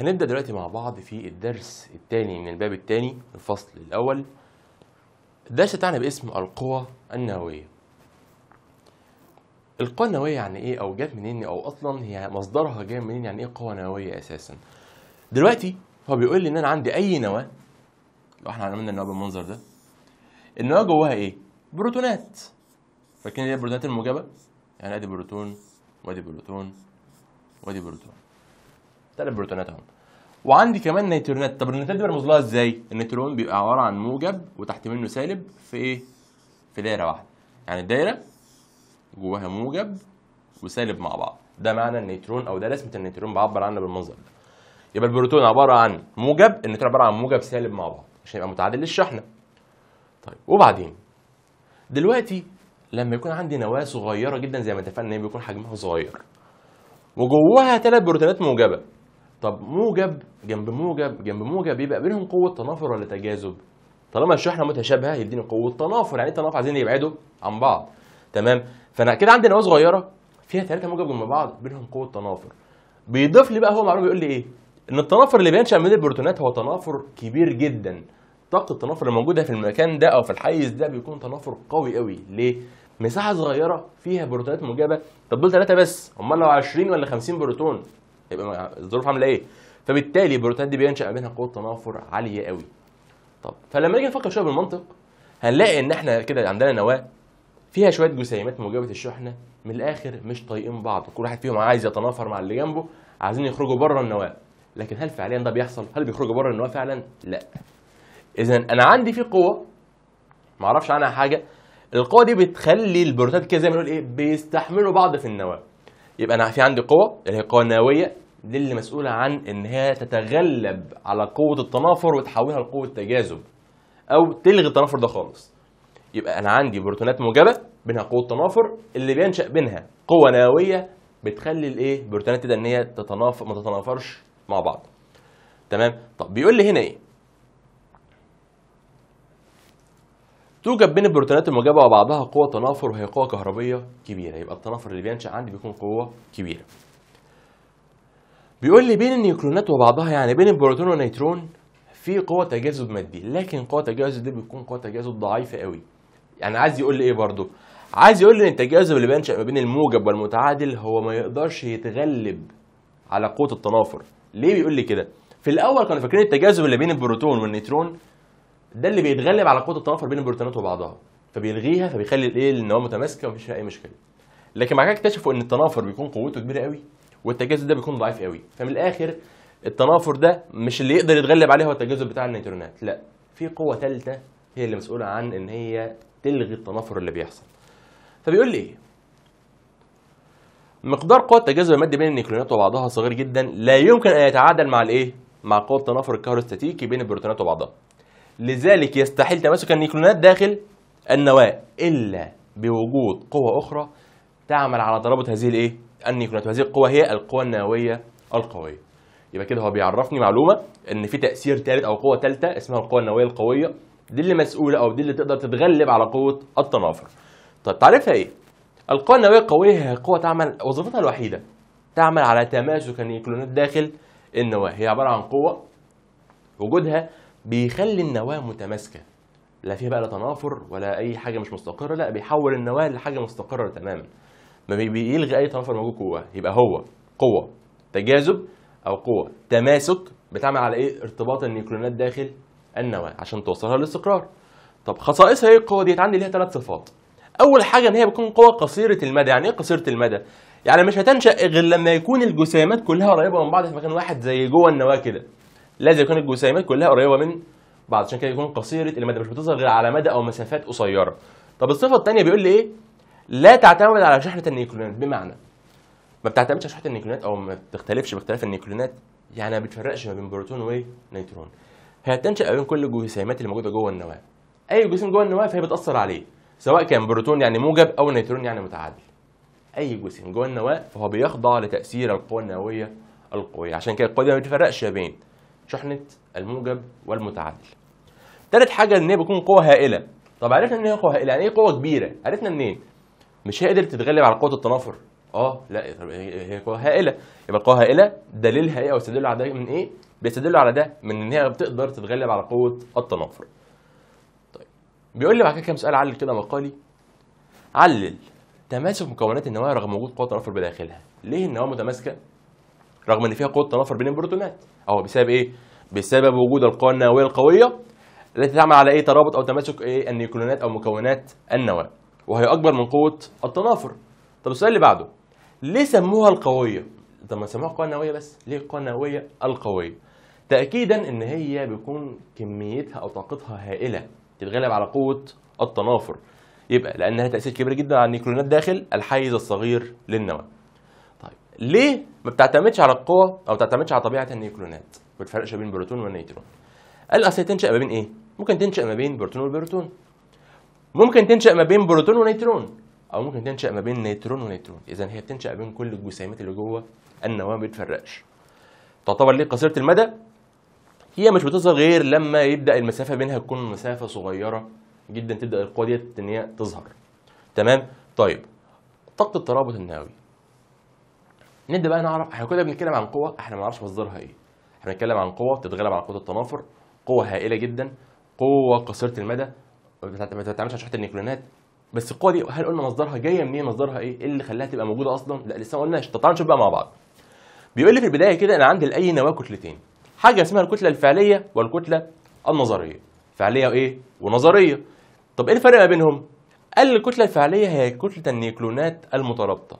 هنبدأ دلوقتي مع بعض في الدرس الثاني من الباب الثاني الفصل الأول الدرس بتاعنا باسم القوى النووية القوى النووية يعني إيه أو جت منين أو أصلا هي مصدرها جاي منين يعني إيه قوى نووية أساسا دلوقتي هو بيقول لي إن أنا عندي أي نواة لو إحنا عملنا النواة بالمنظر ده النواة جواها إيه؟ بروتونات فاكرين إيه البروتونات الموجبة؟ يعني أدي بروتون وأدي بروتون وأدي بروتون ثلاث اهو وعندي كمان نيترونات طب النيترونات دي برمز لها ازاي النيترون بيبقى عباره عن موجب وتحت منه سالب في ايه في دايره واحده يعني الدايره جواها موجب وسالب مع بعض ده معنى النيترون او ده رسمه النيترون بعبر عنها بالمنظر ده يبقى البروتون عباره عن موجب النيترون عباره عن موجب سالب مع بعض عشان يبقى متعادل للشحنه طيب وبعدين دلوقتي لما يكون عندي نواه صغيره جدا زي ما اتفقنا ان بيكون حجمها صغير وجواها ثلاث بروتونات موجبه طب موجب جنب موجب جنب موجب يبقى بينهم قوه تنافر ولا تجاذب طالما الشحنه متشابهه يديني قوه تنافر يعني إيه تنافر عايزين يبعدوا عن بعض تمام فانا كده عندي نواه صغيره فيها ثلاثه موجب جنب بعض بينهم قوه تنافر بيضيف لي بقى هو معلومه بيقول لي ايه ان التنافر اللي بينشا من البروتونات هو تنافر كبير جدا طاقه التنافر الموجوده في المكان ده او في الحيز ده بيكون تنافر قوي قوي ليه مساحه صغيره فيها بروتونات موجبه طب دول ثلاثه بس امال لو 20 ولا 50 بروتون يبقى الظروف عامله ايه فبالتالي البروتينات دي بينشا بينها قوه تنافر عاليه قوي طب فلما نيجي نفكر شويه بالمنطق هنلاقي ان احنا كده عندنا نواه فيها شويه جسيمات موجبه الشحنه من الاخر مش طايقين بعض كل واحد فيهم عايز يتنافر مع اللي جنبه عايزين يخرجوا بره النواه لكن هل فعليا ده بيحصل هل بيخرجوا بره النواه فعلا لا اذا انا عندي في قوه ما اعرفش عنها حاجه القوه دي بتخلي البروتات كده زي ما نقول ايه بيستحملوا بعض في النواه يبقى انا في عندي قوه اللي يعني هي قوه نوويه دي اللي مسؤوله عن ان هي تتغلب على قوه التنافر وتحولها لقوه تجاذب او تلغي التنافر ده خالص يبقى انا عندي بروتونات موجبه بينها قوه تنافر اللي بينشا بينها قوه نوويه بتخلي الايه بروتونات كده ان هي تتنافر ما تتنافرش مع بعض تمام طب بيقول لي هنا ايه توجد بين البروتونات الموجبه وبعضها قوه تنافر وهي قوه كهربيه كبيره يبقى التنافر اللي بينشا عندي بيكون قوه كبيره بيقول لي بين النيوكلونات وبعضها يعني بين البروتون والنيترون في قوه تجاذب مادي لكن قوه التجاذب دي بتكون قوه تجاذب ضعيفه قوي يعني عايز يقول لي ايه برضه عايز يقول لي ان التجاذب اللي بينشا ما بين الموجب والمتعادل هو ما يقدرش يتغلب على قوه التنافر ليه بيقول لي كده في الاول كانوا فاكرين التجاذب اللي بين البروتون والنيترون ده اللي بيتغلب على قوه التنافر بين البروتينات وبعضها فبيلغيها فبيخلي الايه النواه متماسكه ومفيش فيها اي مشكله لكن بعد كده اكتشفوا ان التنافر بيكون قوته كبيره قوي والتجاذب ده بيكون ضعيف قوي فمن الاخر التنافر ده مش اللي يقدر يتغلب عليه هو التجاذب بتاع النيوترونات لا في قوه ثالثه هي اللي مسؤوله عن ان هي تلغي التنافر اللي بيحصل فبيقول لي ايه مقدار قوة التجاذب المادي بين النيوكليونات وبعضها صغير جدا لا يمكن أن يتعادل مع الإيه؟ مع قوة التنافر الكهروستاتيكي بين البروتونات وبعضها. لذلك يستحيل تماسك النيوترونات داخل النواة إلا بوجود قوة أخرى تعمل على ترابط هذه الإيه؟ النيوترونات وهذه القوة هي القوة النووية القوية يبقى كده هو بيعرفني معلومة إن في تأثير ثالث أو قوة ثالثة اسمها القوة النووية القوية دي اللي مسؤولة أو دي اللي تقدر تتغلب على قوة التنافر طب تعرفها إيه؟ القوة النووية القوية هي قوة تعمل وظيفتها الوحيدة تعمل على تماسك النيوترونات داخل النواة هي عبارة عن قوة وجودها بيخلي النواه متماسكه لا فيها بقى لا تنافر ولا اي حاجه مش مستقره لا بيحول النواه لحاجه مستقره تماما ما بيلغي اي تنافر موجود جواها يبقى هو قوه تجاذب او قوه تماسك بتعمل على ايه ارتباط النيوترونات داخل النواه عشان توصلها للاستقرار طب خصائصها ايه القوه ديت عندي ليها ثلاث صفات اول حاجه ان هي بتكون قوه قصيره المدى يعني ايه قصيره المدى يعني مش هتنشا غير لما يكون الجسيمات كلها قريبه من بعض في مكان واحد زي جوه النواه كده لازم يكون الجسيمات كلها قريبه من بعض عشان كده يكون قصيره المدى مش بتظهر غير على مدى او مسافات قصيره طب الصفه الثانيه بيقول لي ايه لا تعتمد على شحنه النيكلونات بمعنى ما بتعتمدش على شحنه النيكلونات او ما بتختلفش باختلاف النيكلونات يعني ما بتفرقش ما بين بروتون ونيترون هي بتنشا بين كل الجسيمات اللي موجوده جوه النواه اي جسم جوه النواه فهي بتاثر عليه سواء كان بروتون يعني موجب او نيترون يعني متعادل اي جسم جوه النواه فهو بيخضع لتاثير القوى النوويه القويه عشان كده القوه دي ما بتفرقش ما بين شحنه الموجب والمتعدل تالت حاجه ان هي بتكون قوه هائله طب عرفنا ان هي قوه هائله يعني ايه قوه كبيره عرفنا منين إيه؟ مش هي قدرت تتغلب على قوه التنافر اه لا هي قوه هائله يبقى القوه هائله دليلها ايه او يستدلوا على ده من ايه بيستدلوا على ده من ان هي بتقدر تتغلب على قوه التنافر طيب بيقول لي بعد كده كام سؤال علل كده مقالي علل تماسك مكونات النواه رغم وجود قوه التنافر بداخلها ليه النواه متماسكه رغم ان فيها قوه تنافر بين البروتونات اهو بسبب ايه بسبب وجود القوى النوويه القويه التي تعمل على ايه ترابط او تماسك ايه النيوكلونات او مكونات النواه وهي اكبر من قوه التنافر طب السؤال اللي بعده ليه سموها القويه طب ما سموها قوه نوويه بس ليه القوى النوويه القويه تاكيدا ان هي بيكون كميتها او طاقتها هائله تتغلب على قوه التنافر يبقى لان لها تاثير كبير جدا على النيوكلونات داخل الحيز الصغير للنواه ليه ما بتعتمدش على القوة أو ما بتعتمدش على طبيعة النيوكلونات ما بتفرقش ما بين بروتون والنيوترون قال أصل تنشأ ما بين إيه؟ ممكن تنشأ ما بين بروتون والبروتون ممكن تنشأ ما بين بروتون ونيترون أو ممكن تنشأ ما بين نيترون ونيترون إذا هي بتنشأ بين كل الجسيمات اللي جوه النواة ما بتفرقش تعتبر ليه قصيرة المدى؟ هي مش بتظهر غير لما يبدأ المسافة بينها تكون مسافة صغيرة جدا تبدأ القوة ديت إن هي تظهر تمام؟ طيب طاقة الترابط النووي نبدا بقى نعرف احنا كنا بنتكلم عن قوه احنا ما نعرفش مصدرها ايه احنا بنتكلم عن قوه بتتغلب على قوه التنافر قوه هائله جدا قوه قصيره المدى ما بتتعملش على شحنه النيوكليونات بس القوه دي هل قلنا مصدرها جايه منين مصدرها ايه ايه اللي خلاها تبقى موجوده اصلا لا لسه ما قلناش تعالى نشوف بقى مع بعض بيقول لي في البدايه كده انا عندي لاي نواه كتلتين حاجه اسمها الكتله الفعليه والكتله النظريه فعليه وايه ونظريه طب ايه الفرق ما بينهم قال الكتله الفعليه هي كتله النيوكليونات المترابطه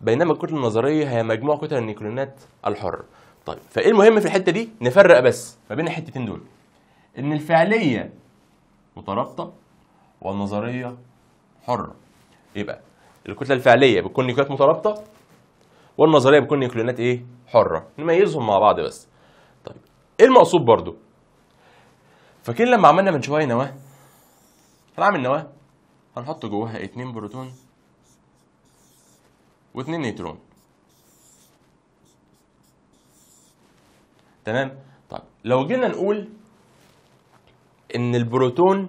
بينما الكتله النظريه هي مجموع كتل النيوكليونات الحره طيب فايه المهم في الحته دي نفرق بس ما بين الحتتين دول ان الفعليه مترابطه والنظريه حره يبقى الكتله الفعليه بتكون نيوكليونات مترابطه والنظريه بتكون نيوكليونات ايه حره نميزهم مع بعض بس طيب ايه المقصود برضو فاكرين لما عملنا من شويه نواه هنعمل نواه هنحط جواها اتنين بروتون واثنين نيترون تمام طيب لو جينا نقول ان البروتون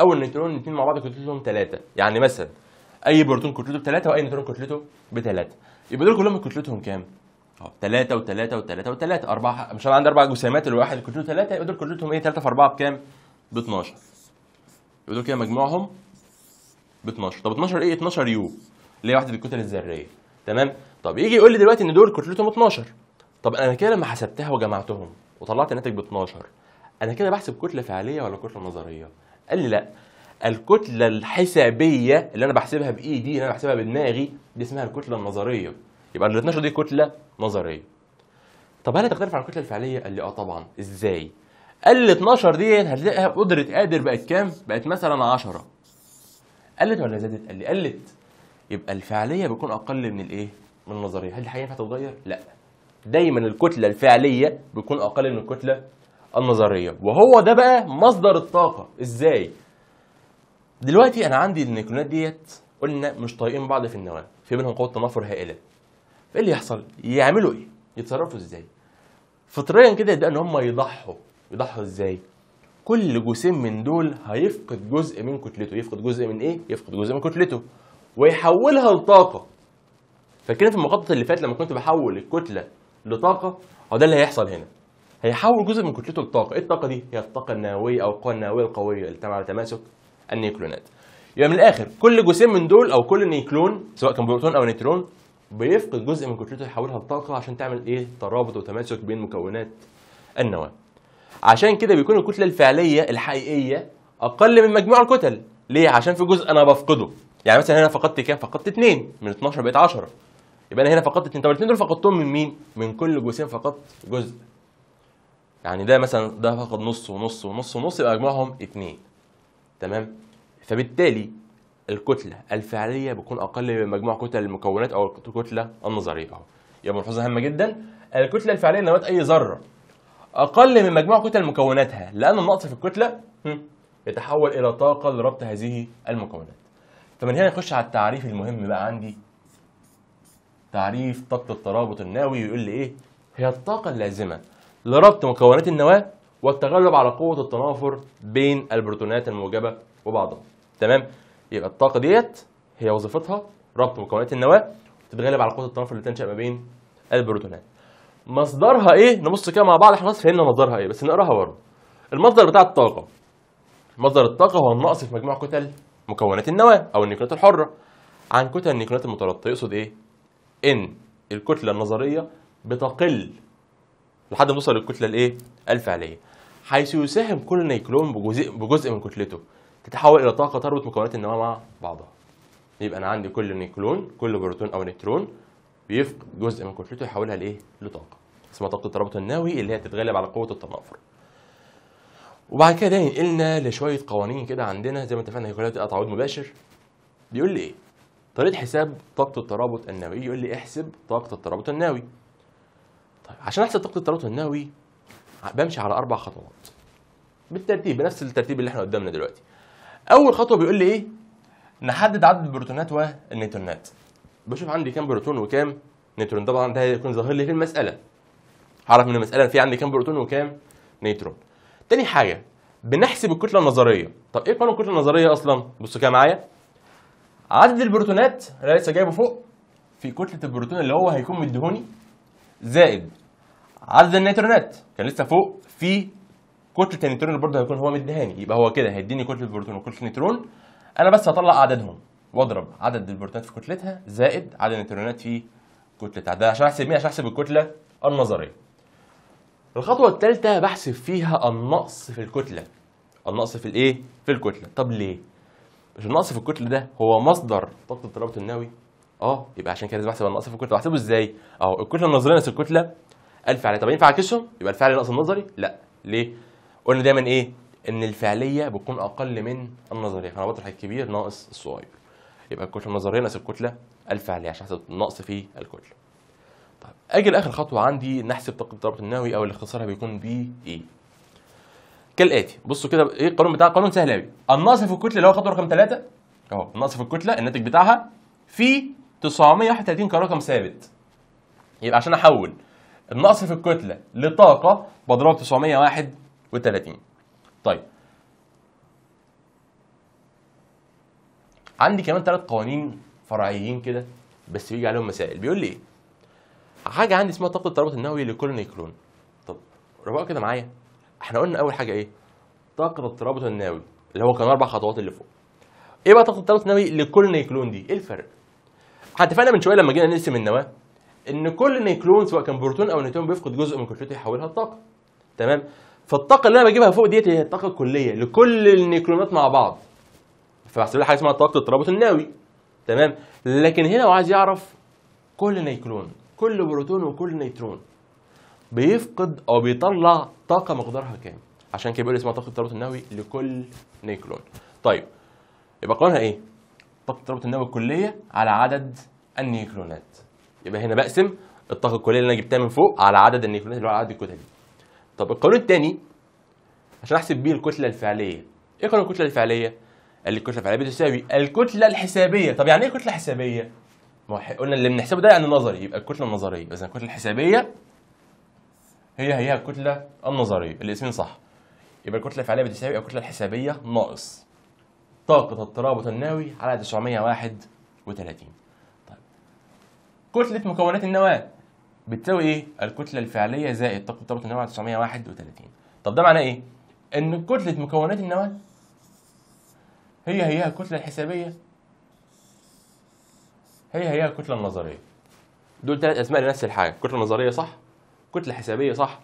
او النيترون الاثنين مع بعض كتلتهم ثلاثه يعني مثلا اي بروتون كتلته بثلاثه واي نيترون كتلته بثلاثه يبقى دول كلهم كتلتهم كام؟ اه 3 و3 و3 و3 اربعه مش انا عندي اربع جسيمات الواحد كتلته 3 يبقى دول كتلتهم ايه 3 في 4 بكام؟ ب 12 يبقى دول كده مجموعهم ب 12 طب 12 ايه؟ 12 يو اللي هي وحده الكتل الذريه تمام طب يجي يقول لي دلوقتي ان دول كتلتهم 12 طب انا كده لما حسبتها وجمعتهم وطلعت الناتج ب 12 انا كده بحسب كتله فعليه ولا كتله نظريه قال لي لا الكتله الحسابيه اللي انا بحسبها بايدي اللي انا بحسبها بدماغي دي اسمها الكتله النظريه يبقى ال 12 دي كتله نظريه طب هل تختلف عن الكتله الفعليه قال لي اه طبعا ازاي قال لي 12 دي هتلاقيها قدره قادر بقت كام بقت مثلا 10 قلت ولا زادت قال لي قلت يبقى الفعليه بتكون اقل من الايه؟ من النظريه، هل الحقيقه ينفع تتغير؟ لا. دايما الكتله الفعليه بتكون اقل من الكتله النظريه، وهو ده بقى مصدر الطاقه، ازاي؟ دلوقتي انا عندي النيوترونات ديت قلنا مش طايقين بعض في النواه، في بينهم قوه تنافر هائله. فايه اللي يحصل؟ يعملوا ايه؟ يتصرفوا ازاي؟ فطريا كده يبدأ ان هم يضحوا، يضحوا ازاي؟ كل جسيم من دول هيفقد جزء من كتلته، يفقد جزء من ايه؟ يفقد جزء من كتلته. ويحولها لطاقه فاكرين في المخطط اللي فات لما كنت بحول الكتله لطاقه هو ده اللي هيحصل هنا هيحول جزء من كتلته لطاقه ايه الطاقه دي هي الطاقه النوويه او القوى النوويه القويه اللي على لتماسك النيكلونات. يبقى من الاخر كل جسيم من دول او كل نيوكلون سواء كان بروتون او نيترون بيفقد جزء من كتلته يحولها لطاقه عشان تعمل ايه ترابط وتماسك بين مكونات النواه عشان كده بيكون الكتله الفعليه الحقيقيه اقل من مجموع الكتل ليه عشان في جزء انا بفقده يعني مثلا هنا فقدت كام؟ فقدت 2 من 12 بقيت 10 يبقى انا هنا فقدت 2 طب الاثنين دول فقدتهم من مين؟ من كل جزئين فقدت جزء يعني ده مثلا ده فقد نص ونص ونص ونص يبقى مجموعهم 2 تمام؟ فبالتالي الكتلة الفعلية بتكون أقل من مجموع كتل المكونات أو الكتلة النظرية أهو يبقى ملحوظة هامة جدا الكتلة الفعلية لنبات أي ذرة أقل من مجموع كتل مكوناتها لأن النقص في الكتلة يتحول إلى طاقة لربط هذه المكونات فمن هنا نخش على التعريف المهم بقى عندي تعريف طاقة الترابط النووي يقول لي إيه؟ هي الطاقة اللازمة لربط مكونات النواة والتغلب على قوة التنافر بين البروتونات الموجبة وبعضها تمام؟ يبقى الطاقة ديت هي وظيفتها ربط مكونات النواة وتتغلب على قوة التنافر اللي تنشأ ما بين البروتونات. مصدرها إيه؟ نبص كده مع بعض احنا خلاص فهمنا مصدرها إيه بس نقراها برضه. المصدر بتاع الطاقة مصدر الطاقة هو النقص في مجموع كتل مكونات النواه او النيوترونات الحره عن كتل النيوترونات المترابطه يقصد ايه ان الكتله النظريه بتقل لحد ما توصل للكتله الايه الفعليه حيث يساهم كل نيكلون بجزء بجزء من كتلته تتحول الى طاقه تربط مكونات النواه مع بعضها يبقى انا عندي كل نيكلون كل بروتون او نيترون بيفقد جزء من كتلته يحولها لايه لطاقه اسمها طاقه الترابط النووي اللي هي تتغلب على قوه التنافر وبعد كده ده ينقلنا لشويه قوانين كده عندنا زي ما اتفقنا هي كلها بتبقى تعويض مباشر بيقول لي ايه طريقه حساب طاقه الترابط النووي يقول لي احسب طاقه الترابط النووي طيب عشان احسب طاقه الترابط النووي بمشي على اربع خطوات بالترتيب بنفس الترتيب اللي احنا قدامنا دلوقتي اول خطوه بيقول لي ايه نحدد عدد البروتونات والنيترونات. بشوف عندي كام بروتون وكام نيترون طبعا ده هيكون ظاهر لي في المساله هعرف من المساله في عندي كام بروتون وكام نيترون. تاني حاجه بنحسب الكتله النظريه طب ايه قانون الكتله النظريه اصلا بصوا كده معايا عدد البروتونات انا لسه جايبه فوق في كتله البروتون اللي هو هيكون مديهوني زائد عدد النيترونات كان لسه فوق في كتله النيترون اللي برضه هيكون هو مديهاني يبقى هو كده هيديني كتله بروتون وكتله النيترون انا بس هطلع اعدادهم واضرب عدد البروتونات في كتلتها زائد عدد النيترونات في كتلتها ده عشان احسب مين عشان احسب الكتله النظريه الخطوه الثالثه بحسب فيها النقص في الكتله النقص في الايه في الكتله طب ليه مش النقص في الكتله ده هو مصدر طاقه الترابط النووي اه يبقى عشان كده لازم احسب النقص في الكتله بحسبه ازاي اهو الكتله النظريه نفس الكتله الفعليه طب ينفع اعكسهم يبقى الفعلي ناقص النظري لا ليه قلنا دايما ايه ان الفعليه بتكون اقل من النظريه فانا بطرح الكبير ناقص الصغير يبقى الكتله النظريه ناقص الكتله الفعليه عشان احسب النقص في الكتله طيب اجي لاخر خطوه عندي نحسب طاقه الضرب النووي او اللي اختصارها بيكون بي اي e. كالاتي بصوا كده ايه القانون بتاع القانون سهل قوي النقص في الكتله اللي هو خطوه رقم 3 اهو النقص في الكتله الناتج بتاعها في 931 كرقم ثابت يبقى عشان احول النقص في الكتله لطاقه بضربه 931 طيب عندي كمان ثلاث قوانين فرعيين كده بس بيجي عليهم مسائل بيقول لي ايه حاجه عندي اسمها طاقه الترابط النووي لكل نيكلون طب رجعوا كده معايا احنا قلنا اول حاجه ايه طاقه الترابط النووي اللي هو كان اربع خطوات اللي فوق ايه بقى طاقه الترابط النووي لكل نيكلون دي ايه الفرق احنا اتفقنا من شويه لما جينا نقسم النواه ان كل نيكلون سواء كان بروتون او نيوترون بيفقد جزء من كتلته يحولها لطاقه تمام فالطاقه اللي انا بجيبها فوق ديت هي الطاقه الكليه لكل النيكلونات مع بعض فبحسب لها حاجه اسمها طاقه الترابط النووي تمام لكن هنا لو عايز يعرف كل نيكلون كل بروتون وكل نيترون بيفقد او بيطلع طاقه مقدارها كام عشان كده بيقول اسمها طاقه الترابط النووي لكل نيكلون طيب يبقى قانونها ايه طاقه الترابط النووي الكليه على عدد النيكلونات يبقى هنا بقسم الطاقه الكليه اللي انا جبتها من فوق على عدد النيكلونات اللي هو عدد الكتل طب القانون الثاني عشان احسب بيه الكتله الفعليه ايه قانون الكتله الفعليه قال لي الكتله الفعليه بتساوي الكتله الحسابيه طب يعني ايه كتله حسابيه ما قلنا اللي بنحسبه ده يعني نظري يبقى الكتله النظريه اذا الكتله الحسابيه هي هي الكتله النظريه الاسمين صح يبقى الكتله الفعليه بتساوي الكتله الحسابيه ناقص طاقه الترابط النووي على 931 طيب كتله مكونات النواه بتساوي ايه الكتله الفعليه زائد طاقه الترابط النووي على 931 طب ده معناه ايه ان كتله مكونات النواه هي هي الكتله الحسابيه هي هي الكتله النظريه دول ثلاث اسماء لنفس الحاجه كتله نظريه صح كتله حسابيه صح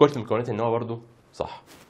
كتله مكونات النواه برضو صح